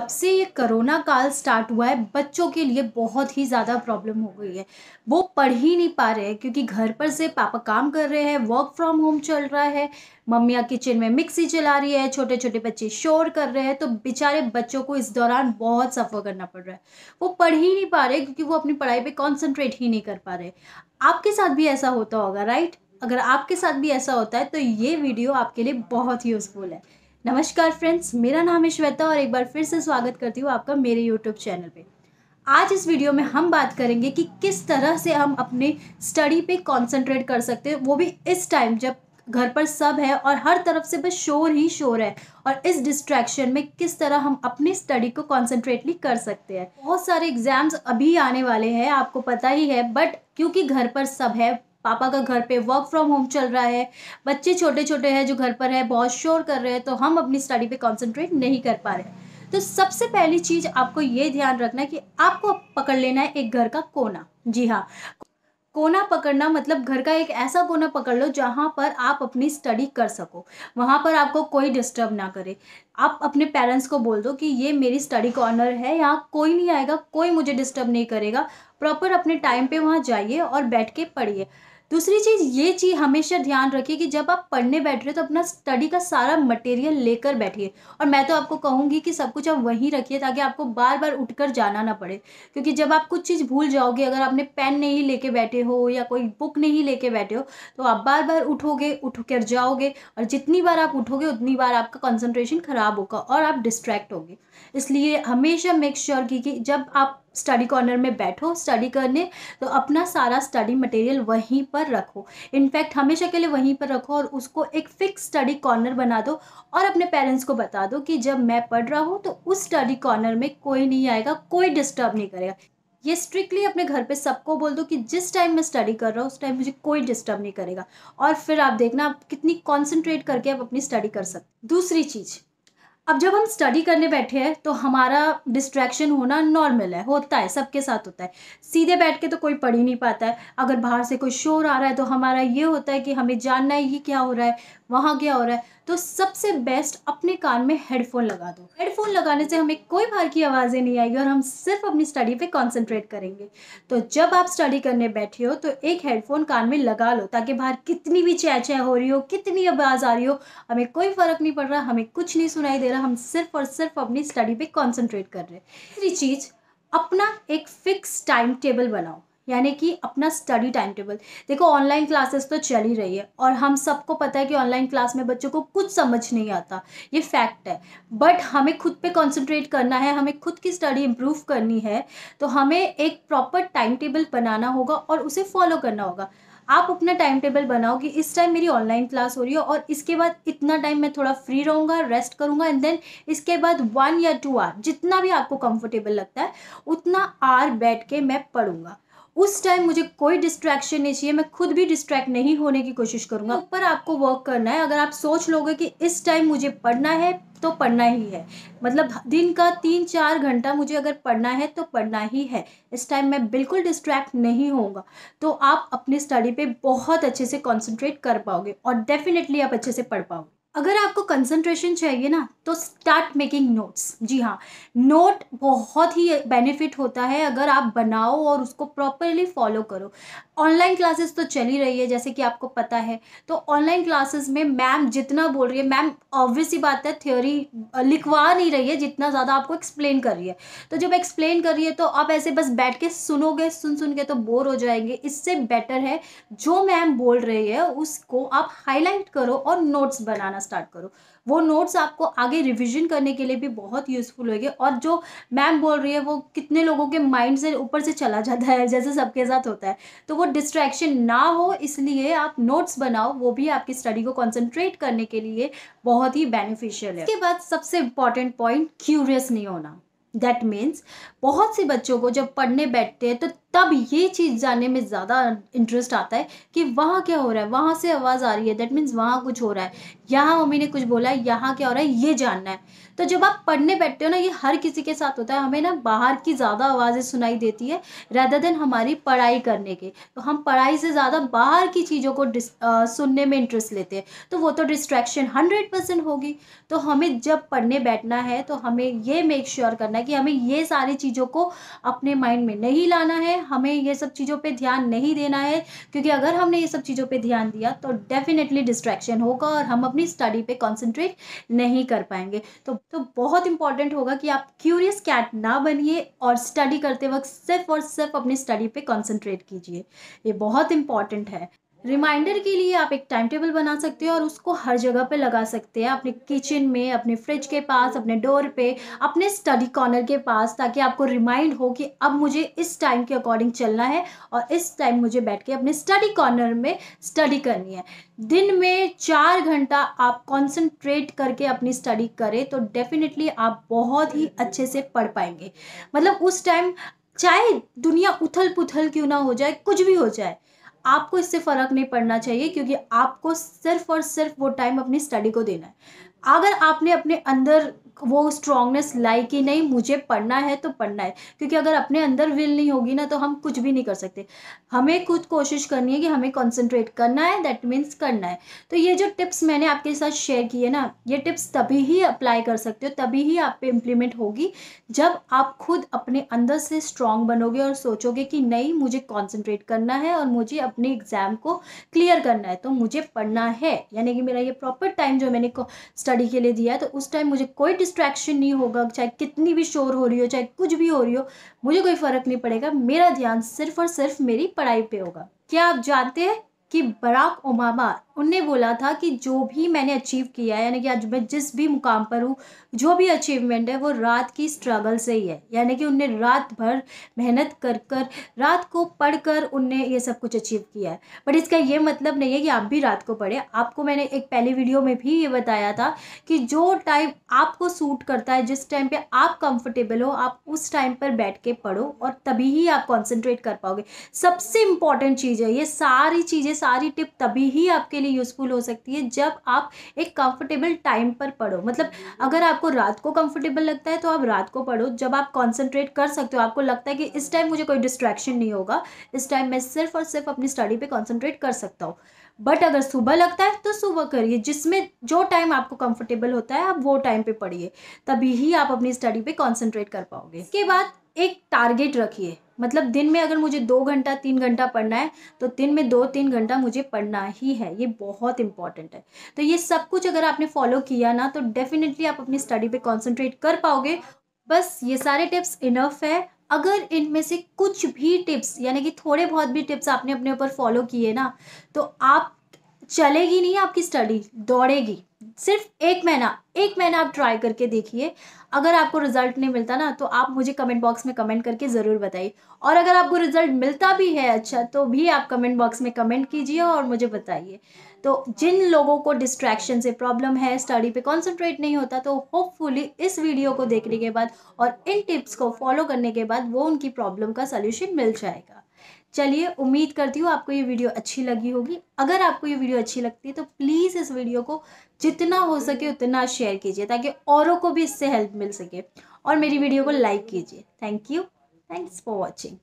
तब से ये करोना काल स्टार्ट हुआ है बच्चों के लिए बहुत ही ज़्यादा प्रॉब्लम हो गई है वो पढ़ ही नहीं पा रहे हैं क्योंकि घर पर से पापा काम कर रहे हैं वर्क फ्रॉम होम चल रहा है मम्मिया किचन में मिक्सी चला रही है छोटे छोटे बच्चे शोर कर रहे हैं तो बेचारे बच्चों को इस दौरान बहुत सफ़र करना पड़ रहा है वो पढ़ ही नहीं पा रहे क्योंकि वो अपनी पढ़ाई पर कॉन्सेंट्रेट ही नहीं कर पा रहे आपके साथ भी ऐसा होता होगा राइट अगर आपके साथ भी ऐसा होता है तो ये वीडियो आपके लिए बहुत यूज़फुल है नमस्कार फ्रेंड्स मेरा नाम है श्वेता और एक बार फिर से स्वागत करती हूँ आपका मेरे यूट्यूब चैनल पे आज इस वीडियो में हम बात करेंगे कि किस तरह से हम अपने स्टडी पे कंसंट्रेट कर सकते हैं वो भी इस टाइम जब घर पर सब है और हर तरफ से बस शोर ही शोर है और इस डिस्ट्रैक्शन में किस तरह हम अपनी स्टडी को कॉन्सेंट्रेटली कर सकते हैं बहुत सारे एग्जाम्स अभी आने वाले हैं आपको पता ही है बट क्योंकि घर पर सब है पापा का घर पे वर्क फ्रॉम होम चल रहा है बच्चे छोटे छोटे हैं जो घर पर है बहुत शोर कर रहे हैं तो हम अपनी स्टडी पे कंसंट्रेट नहीं कर पा रहे तो सबसे पहली चीज़ आपको ये ध्यान रखना है कि आपको पकड़ लेना है एक घर का कोना जी हाँ कोना पकड़ना मतलब घर का एक ऐसा कोना पकड़ लो जहाँ पर आप अपनी स्टडी कर सको वहाँ पर आपको कोई डिस्टर्ब ना करे आप अपने पेरेंट्स को बोल दो कि ये मेरी स्टडी कॉर्नर है यहाँ कोई नहीं आएगा कोई मुझे डिस्टर्ब नहीं करेगा प्रॉपर अपने टाइम पे वहाँ जाइए और बैठ के पढ़िए दूसरी चीज़ ये चीज़ हमेशा ध्यान रखिए कि जब आप पढ़ने बैठ रहे हो तो अपना स्टडी का सारा मटेरियल लेकर बैठिए और मैं तो आपको कहूंगी कि सब कुछ आप वहीं रखिए ताकि आपको बार बार उठकर जाना ना पड़े क्योंकि जब आप कुछ चीज़ भूल जाओगे अगर आपने पेन नहीं लेके बैठे हो या कोई बुक नहीं लेके बैठे हो तो आप बार बार उठोगे उठ कर जाओगे और जितनी बार आप उठोगे उतनी बार आपका कॉन्सेंट्रेशन ख़राब होगा और आप डिस्ट्रैक्ट होगे इसलिए हमेशा मेक श्योर की कि जब आप स्टडी कॉर्नर में बैठो स्टडी करने तो अपना सारा स्टडी मटेरियल वहीं पर रखो इनफैक्ट हमेशा के लिए वहीं पर रखो और उसको एक फ़िक्स स्टडी कॉर्नर बना दो और अपने पेरेंट्स को बता दो कि जब मैं पढ़ रहा हूँ तो उस स्टडी कॉर्नर में कोई नहीं आएगा कोई डिस्टर्ब नहीं करेगा ये स्ट्रिक्टली अपने घर पे सबको बोल दो कि जिस टाइम मैं स्टडी कर रहा हूँ उस टाइम मुझे कोई डिस्टर्ब नहीं करेगा और फिर आप देखना आप कितनी कॉन्सेंट्रेट करके आप अपनी स्टडी कर सकते दूसरी चीज़ अब जब हम स्टडी करने बैठे हैं तो हमारा डिस्ट्रैक्शन होना नॉर्मल है होता है सबके साथ होता है सीधे बैठ के तो कोई पढ़ ही नहीं पाता है अगर बाहर से कोई शोर आ रहा है तो हमारा ये होता है कि हमें जानना है क्या हो रहा है वहाँ क्या हो रहा है तो सबसे बेस्ट अपने कान में हेडफोन लगा दो हेडफोन लगाने से हमें कोई बाहर की आवाज़ें नहीं आएगी और हम सिर्फ अपनी स्टडी पे कंसंट्रेट करेंगे तो जब आप स्टडी करने बैठे हो तो एक हेडफोन कान में लगा लो ताकि बाहर कितनी भी चैचै हो रही हो कितनी आवाज़ आ रही हो हमें कोई फ़र्क नहीं पड़ रहा हमें कुछ नहीं सुनाई दे रहा हम सिर्फ और सिर्फ अपनी स्टडी पर कॉन्सेंट्रेट कर रहे हैं तीसरी चीज़ अपना एक फ़िक्स टाइम टेबल बनाओ यानी कि अपना स्टडी टाइम टेबल देखो ऑनलाइन क्लासेस तो चल ही रही है और हम सबको पता है कि ऑनलाइन क्लास में बच्चों को कुछ समझ नहीं आता ये फैक्ट है बट हमें खुद पे कंसंट्रेट करना है हमें खुद की स्टडी इम्प्रूव करनी है तो हमें एक प्रॉपर टाइम टेबल बनाना होगा और उसे फॉलो करना होगा आप अपना टाइम टेबल बनाओ कि इस टाइम मेरी ऑनलाइन क्लास हो रही है और इसके बाद इतना टाइम मैं थोड़ा फ्री रहूँगा रेस्ट करूँगा एंड देन इसके बाद वन या टू आर जितना भी आपको कंफर्टेबल लगता है उतना आर बैठ के मैं पढ़ूँगा उस टाइम मुझे कोई डिस्ट्रैक्शन नहीं चाहिए मैं खुद भी डिस्ट्रैक्ट नहीं होने की कोशिश करूँगा ऊपर आपको वर्क करना है अगर आप सोच लोगे कि इस टाइम मुझे पढ़ना है तो पढ़ना ही है मतलब दिन का तीन चार घंटा मुझे अगर पढ़ना है तो पढ़ना ही है इस टाइम मैं बिल्कुल डिस्ट्रैक्ट नहीं होऊंगा तो आप अपनी स्टडी पे बहुत अच्छे से कॉन्सेंट्रेट कर पाओगे और डेफिनेटली आप अच्छे से पढ़ पाओगे अगर आपको कंसंट्रेशन चाहिए ना तो स्टार्ट मेकिंग नोट्स जी हाँ नोट बहुत ही बेनिफिट होता है अगर आप बनाओ और उसको प्रॉपरली फॉलो करो ऑनलाइन क्लासेस तो चल ही रही है जैसे कि आपको पता है तो ऑनलाइन क्लासेस में मैम जितना बोल रही है मैम ऑब्वियस ही बात है थ्योरी लिखवा नहीं रही है जितना ज़्यादा आपको एक्सप्लेन कर रही है तो जब एक्सप्लेन कर रही है तो आप ऐसे बस बैठ के सुनोगे सुन सुन के तो बोर हो जाएंगे इससे बेटर है जो मैम बोल रही है उसको आप हाईलाइट करो और नोट्स बनाना करना स्टार्ट करो वो नोट्स आपको आगे रिविजन करने के लिए भी बहुत यूज़फुल होगी और जो मैम बोल रही है वो कितने लोगों के माइंड से ऊपर से चला जाता है जैसे सबके साथ होता है तो वो डिस्ट्रैक्शन ना हो इसलिए आप नोट्स बनाओ वो भी आपकी स्टडी को कॉन्सेंट्रेट करने के लिए बहुत ही बेनिफिशियल है इसके बाद सबसे इंपॉर्टेंट पॉइंट क्यूरियस नहीं होना दैट मीन्स बहुत से बच्चों को जब पढ़ने बैठते हैं तो तब ये चीज़ जानने में ज़्यादा इंटरेस्ट आता है कि वहाँ क्या हो रहा है वहाँ से आवाज़ आ रही है दैट मीन्स वहाँ कुछ हो रहा है यहाँ मम्मी ने कुछ बोला है यहाँ क्या हो रहा है ये जानना है तो जब आप पढ़ने बैठते हो ना ये हर किसी के साथ होता है हमें ना बाहर की ज़्यादा आवाज़ें सुनाई देती है रैदर देन हमारी पढ़ाई करने के तो हम पढ़ाई से ज़्यादा बाहर की चीज़ों को आ, सुनने में इंटरेस्ट लेते हैं तो वो तो डिस्ट्रैक्शन हंड्रेड परसेंट होगी तो हमें जब पढ़ने बैठना है तो हमें ये मेक श्योर sure करना है कि हमें ये सारी चीज़ों को अपने माइंड में नहीं लाना है हमें ये सब चीज़ों पे ध्यान नहीं देना है क्योंकि अगर हमने ये सब चीज़ों पे ध्यान दिया तो डेफिनेटली डिस्ट्रैक्शन होगा और हम अपनी स्टडी पे कंसंट्रेट नहीं कर पाएंगे तो तो बहुत इंपॉर्टेंट होगा कि आप क्यूरियस कैट ना बनिए और स्टडी करते वक्त सिर्फ और सिर्फ अपनी स्टडी पर कॉन्सेंट्रेट कीजिए ये बहुत इंपॉर्टेंट है रिमाइंडर के लिए आप एक टाइम टेबल बना सकते हो और उसको हर जगह पे लगा सकते हैं अपने किचन में अपने फ्रिज के पास अपने डोर पे अपने स्टडी कॉर्नर के पास ताकि आपको रिमाइंड हो कि अब मुझे इस टाइम के अकॉर्डिंग चलना है और इस टाइम मुझे बैठ के अपने स्टडी कॉर्नर में स्टडी करनी है दिन में चार घंटा आप कॉन्सेंट्रेट करके अपनी स्टडी करें तो डेफिनेटली आप बहुत ही अच्छे से पढ़ पाएंगे मतलब उस टाइम चाहे दुनिया उथल पुथल क्यों ना हो जाए कुछ भी हो जाए आपको इससे फ़र्क नहीं पड़ना चाहिए क्योंकि आपको सिर्फ और सिर्फ वो टाइम अपनी स्टडी को देना है अगर आपने अपने अंदर वो स्ट्रांगनेस लाई कि नहीं मुझे पढ़ना है तो पढ़ना है क्योंकि अगर अपने अंदर विल नहीं होगी ना तो हम कुछ भी नहीं कर सकते हमें खुद कोशिश करनी है कि हमें कंसंट्रेट करना है दैट मीन्स करना है तो ये जो टिप्स मैंने आपके साथ शेयर की है ना ये टिप्स तभी ही अप्लाई कर सकते हो तभी ही आप पे इम्प्लीमेंट होगी जब आप खुद अपने अंदर से स्ट्रांग बनोगे और सोचोगे कि नहीं मुझे कॉन्सेंट्रेट करना है और मुझे अपने एग्ज़ाम को क्लियर करना है तो मुझे पढ़ना है यानी कि मेरा ये प्रॉपर टाइम जो मैंने स्टडी के लिए दिया है तो उस टाइम मुझे कोई डिस्ट्रैक्शन नहीं होगा चाहे कितनी भी शोर हो रही हो चाहे कुछ भी हो रही हो मुझे कोई फ़र्क नहीं पड़ेगा मेरा ध्यान सिर्फ और सिर्फ मेरी पढ़ाई पे होगा क्या आप जानते हैं कि बराक ओबामा उनने बोला था कि जो भी मैंने अचीव किया है यानी कि आज मैं जिस भी मुकाम पर हूँ जो भी अचीवमेंट है वो रात की स्ट्रगल से ही है यानी कि उनने रात भर मेहनत कर कर रात को पढ़ कर उनने ये सब कुछ अचीव किया है बट इसका ये मतलब नहीं है कि आप भी रात को पढ़े आपको मैंने एक पहली वीडियो में भी ये बताया था कि जो टाइम आपको सूट करता है जिस टाइम पर आप कंफर्टेबल हो आप उस टाइम पर बैठ के पढ़ो और तभी ही आप कॉन्सेंट्रेट कर पाओगे सबसे इंपॉर्टेंट चीज़ है ये सारी चीज़ें सारी टिप तभी ही आपके लिए यूज़फुल हो सकती है जब आप एक कंफर्टेबल टाइम पर पढ़ो मतलब हम्म। अगर आपको रात को कंफर्टेबल लगता है तो आप रात को पढ़ो जब आप कॉन्सेंट्रेट कर सकते हो आपको लगता है कि इस टाइम मुझे कोई डिस्ट्रैक्शन नहीं होगा इस टाइम मैं सिर्फ और सिर्फ अपनी स्टडी पर कॉन्सेंट्रेट कर सकता हूँ बट अगर सुबह लगता है तो सुबह करिए जिसमें जो टाइम आपको कंफर्टेबल होता है आप वो टाइम पे पढ़िए तभी ही आप अपनी स्टडी पे कंसंट्रेट कर पाओगे इसके बाद एक टारगेट रखिए मतलब दिन में अगर मुझे दो घंटा तीन घंटा पढ़ना है तो दिन में दो तीन घंटा मुझे पढ़ना ही है ये बहुत इंपॉर्टेंट है तो ये सब कुछ अगर आपने फॉलो किया ना तो डेफिनेटली आप अपनी स्टडी पे कॉन्सेंट्रेट कर पाओगे बस ये सारे टिप्स इनफ है अगर इनमें से कुछ भी टिप्स यानी कि थोड़े बहुत भी टिप्स आपने अपने ऊपर फॉलो किए ना तो आप चलेगी नहीं आपकी स्टडी दौड़ेगी सिर्फ एक महीना एक महीना आप ट्राई करके देखिए अगर आपको रिजल्ट नहीं मिलता ना तो आप मुझे कमेंट बॉक्स में कमेंट करके ज़रूर बताइए और अगर आपको रिजल्ट मिलता भी है अच्छा तो भी आप कमेंट बॉक्स में कमेंट कीजिए और मुझे बताइए तो जिन लोगों को डिस्ट्रैक्शन से प्रॉब्लम है स्टडी पे कॉन्सेंट्रेट नहीं होता तो होपफुली इस वीडियो को देखने के बाद और इन टिप्स को फॉलो करने के बाद वो उनकी प्रॉब्लम का सोल्यूशन मिल जाएगा चलिए उम्मीद करती हूँ आपको ये वीडियो अच्छी लगी होगी अगर आपको ये वीडियो अच्छी लगती है तो प्लीज़ इस वीडियो को जितना हो सके उतना शेयर कीजिए ताकि औरों को भी इससे हेल्प मिल सके और मेरी वीडियो को लाइक कीजिए thank you thanks for watching